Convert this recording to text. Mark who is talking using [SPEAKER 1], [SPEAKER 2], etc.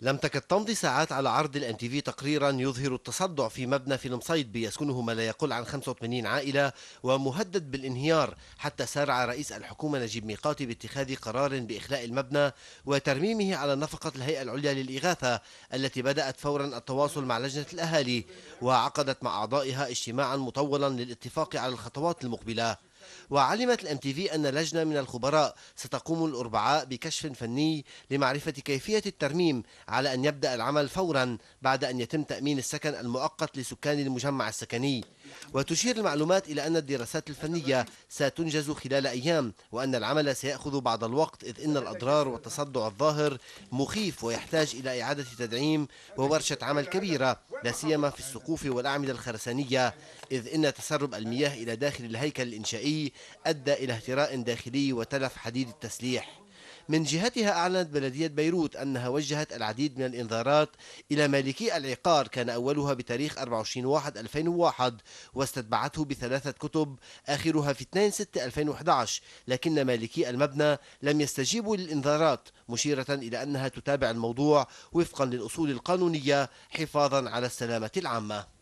[SPEAKER 1] لم تكد تمضي ساعات على عرض الان تي في تقريرا يظهر التصدع في مبنى في المصيد يسكنه ما لا يقل عن 85 عائله ومهدد بالانهيار حتى سارع رئيس الحكومه نجيب ميقاتي باتخاذ قرار باخلاء المبنى وترميمه على نفقه الهيئه العليا للاغاثه التي بدات فورا التواصل مع لجنه الاهالي وعقدت مع اعضائها اجتماعا مطولا للاتفاق على الخطوات المقبله وعلمت الام تي في أن لجنة من الخبراء ستقوم الأربعاء بكشف فني لمعرفة كيفية الترميم على أن يبدأ العمل فورا بعد أن يتم تأمين السكن المؤقت لسكان المجمع السكني وتشير المعلومات إلى أن الدراسات الفنية ستنجز خلال أيام وأن العمل سيأخذ بعض الوقت إذ إن الأضرار والتصدع الظاهر مخيف ويحتاج إلى إعادة تدعيم وورشة عمل كبيرة لا سيما في السقوف والأعمدة الخرسانية إذ إن تسرب المياه إلى داخل الهيكل الإنشائي أدى إلى اهتراء داخلي وتلف حديد التسليح من جهتها أعلنت بلدية بيروت أنها وجهت العديد من الإنذارات إلى مالكي العقار كان أولها بتاريخ 24 1 2001 واستتبعته بثلاثة كتب آخرها في 2 6 2011 لكن مالكي المبنى لم يستجيبوا للإنذارات مشيرة إلى أنها تتابع الموضوع وفقا للأصول القانونية حفاظا على السلامة العامة